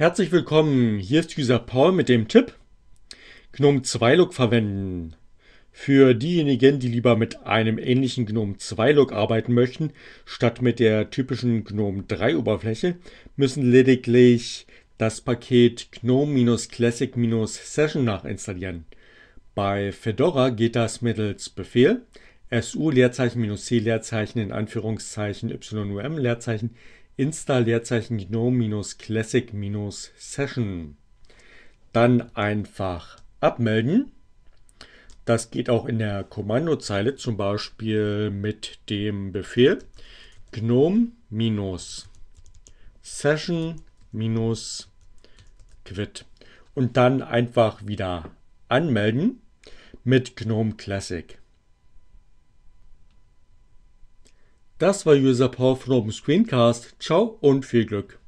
Herzlich willkommen, hier ist User Paul mit dem Tipp GNOME 2 Look verwenden. Für diejenigen, die lieber mit einem ähnlichen GNOME 2 Look arbeiten möchten, statt mit der typischen GNOME 3 Oberfläche, müssen lediglich das Paket GNOME-Classic-Session nachinstallieren. Bei Fedora geht das mittels Befehl su-c-in Anführungszeichen ym-Leerzeichen install Leerzeichen GNOME-Classic-Session. Dann einfach abmelden. Das geht auch in der Kommandozeile, zum Beispiel mit dem Befehl gnome-session-quit. Und dann einfach wieder anmelden mit GNOME Classic. Das war User Paul vom Screencast. Ciao und viel Glück.